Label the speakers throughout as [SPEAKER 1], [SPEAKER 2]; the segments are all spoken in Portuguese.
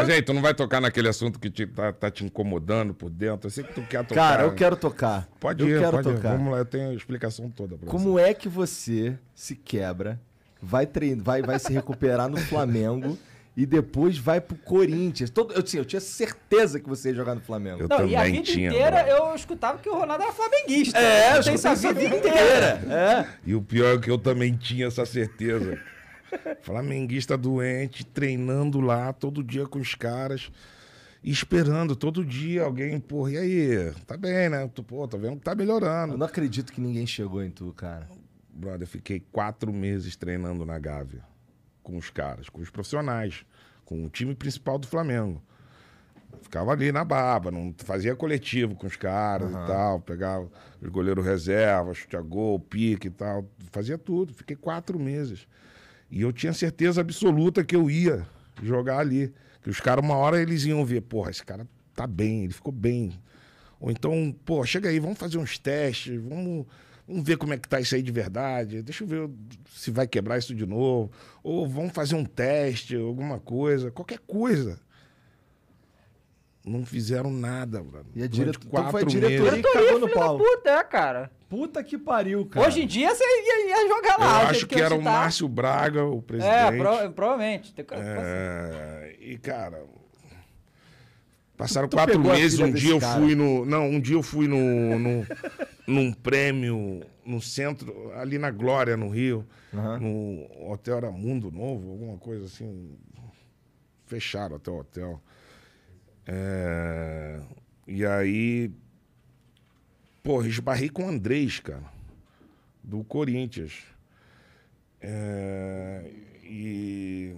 [SPEAKER 1] Mas aí, tu não vai tocar naquele assunto que te, tá, tá te incomodando por dentro? Eu sei que tu quer tocar. Cara, eu quero tocar. Pode eu ir, quero pode tocar. Ir. Vamos lá, eu tenho a explicação toda pra Como você. é que você se quebra, vai, treinar, vai, vai se recuperar no Flamengo... e depois vai pro Corinthians. Todo, eu, tinha, assim, eu tinha certeza que você ia jogar no Flamengo. Eu não, e a vida tinha, inteira eu escutava que o Ronaldo era flamenguista. É, eu, eu escutei essa vida inteira. É. E o pior é que eu também tinha essa certeza. Flamenguista doente, treinando lá todo dia com os caras, esperando todo dia alguém, porra, e aí? Tá bem, né? Tu, pô, tá vendo que tá melhorando. Eu não acredito que ninguém chegou em tu, cara. Brother, eu fiquei quatro meses treinando na Gávea com os caras, com os profissionais, com o time principal do Flamengo. Ficava ali na baba, não fazia coletivo com os caras uhum. e tal, pegava os goleiros reserva, chute a gol, pique e tal, fazia tudo. Fiquei quatro meses. E eu tinha certeza absoluta que eu ia jogar ali. Que os caras, uma hora, eles iam ver, porra, esse cara tá bem, ele ficou bem. Ou então, pô, chega aí, vamos fazer uns testes, vamos, vamos ver como é que tá isso aí de verdade. Deixa eu ver se vai quebrar isso de novo. Ou vamos fazer um teste, alguma coisa, qualquer coisa. Não fizeram nada, mano. E a dire... quatro então foi a diretoria meses. que no Puta, é, cara. Puta que pariu, cara. Hoje em dia você ia, ia jogar lá. Eu acho que, era o tá- Márcio Braga, o é, presidente. É, pro... provavelmente. É... E, cara... Passaram tu quatro meses, um dia eu fui no... Não, um dia eu fui no, no num prêmio no centro, ali na Glória, no Rio. Uhum. No Hotel Era Mundo Novo, alguma coisa assim. Fecharam até o hotel. É... E aí. Porra, esbarrei com o Andrés, cara. Do Corinthians. É... E.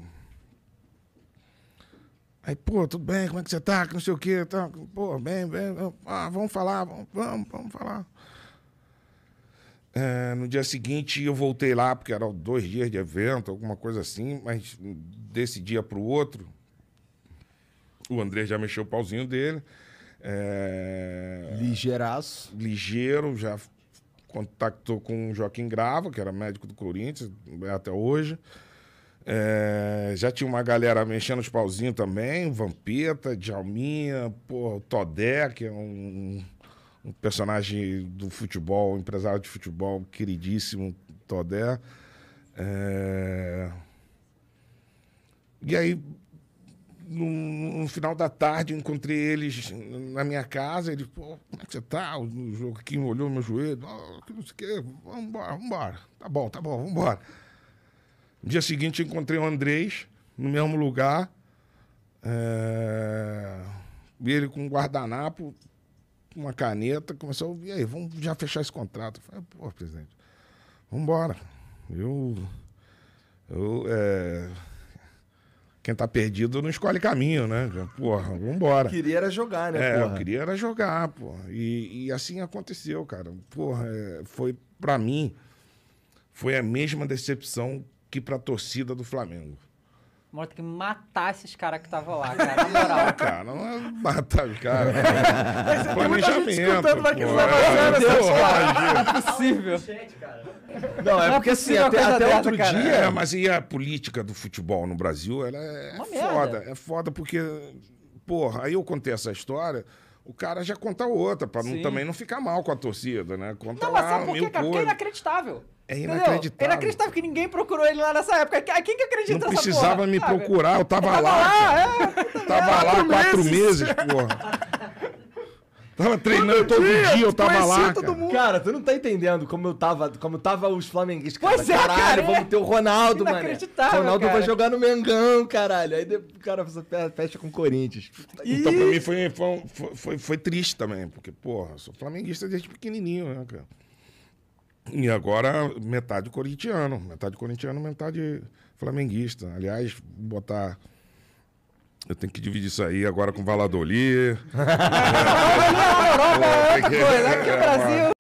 [SPEAKER 1] Aí, pô, tudo bem, como é que você tá? Não sei o quê. Tá, pô, bem, bem. Ah, vamos falar, vamos, vamos falar. É, no dia seguinte eu voltei lá, porque eram dois dias de evento, alguma coisa assim, mas desse dia para o outro, o André já mexeu o pauzinho dele. É... Ligeiraço. Ligeiro, já contactou com o Joaquim Grava, que era médico do Corinthians é até hoje. É... já tinha uma galera mexendo os pauzinhos também, Vampeta, Djalminha, o Todé, que é um, um personagem do futebol, empresário de futebol queridíssimo, Todé. É... E aí no, no, final da tarde encontrei eles na minha casa. Ele, pô, como é que você tá? O, Joaquim olhou meu joelho, oh, não sei o quê, vambora, vambora. Tá bom, tá bom, vambora. No dia seguinte encontrei o Andrés no mesmo lugar. É... Ele com um guardanapo, uma caneta, começou, e aí, vamos já fechar esse contrato. Eu falei, pô, presidente, vambora. Eu. Eu. É quem tá perdido não escolhe caminho, né? Porra, vambora. Queria era jogar, né? É, porra? eu queria era jogar, porra. E, e assim aconteceu, cara. Porra, é, foi para mim, foi a mesma decepção que pra torcida do Flamengo. Mora tem que matar esses caras que estavam lá, cara. Na moral. Não, cara, não é matar os caras. planejamento. Tá é, cara, não é possível. Não, é, porque assim, até, até outro cara. dia. É, mas e a política do futebol no Brasil? Ela é, Uma foda. Merda. É foda porque, porra, aí eu contei essa história o cara já conta outra, para também não ficar mal com a torcida, né? Conta não, mas lá, sabe por quê, cara? Porque é inacreditável. É inacreditável. É inacreditável que ninguém procurou ele lá nessa época. Quem que acredita nessa Não precisava porra? me procurar, eu tava, tava lá. lá é, tava lá quatro, quatro meses, meses porra. Tava treinando todo, todo dia, eu tava lá. Cara. cara. tu não tá entendendo como eu tava, como tava os flamenguistas. Cara. Pois é, caralho, cara, é. vamos ter o Ronaldo, mano. Inacreditável. Ronaldo vai jogar no Mengão, caralho. Aí o cara fecha com o Corinthians. E... Então pra mim foi, foi, foi, foi, triste também, porque, porra, sou flamenguista desde pequenininho, né, cara? E agora, metade corintiano, metade corintiano, metade flamenguista. Aliás, botar. Eu tenho que dividir isso aí agora com Valladolid. não, não, não, não, não, não, não, não, não, não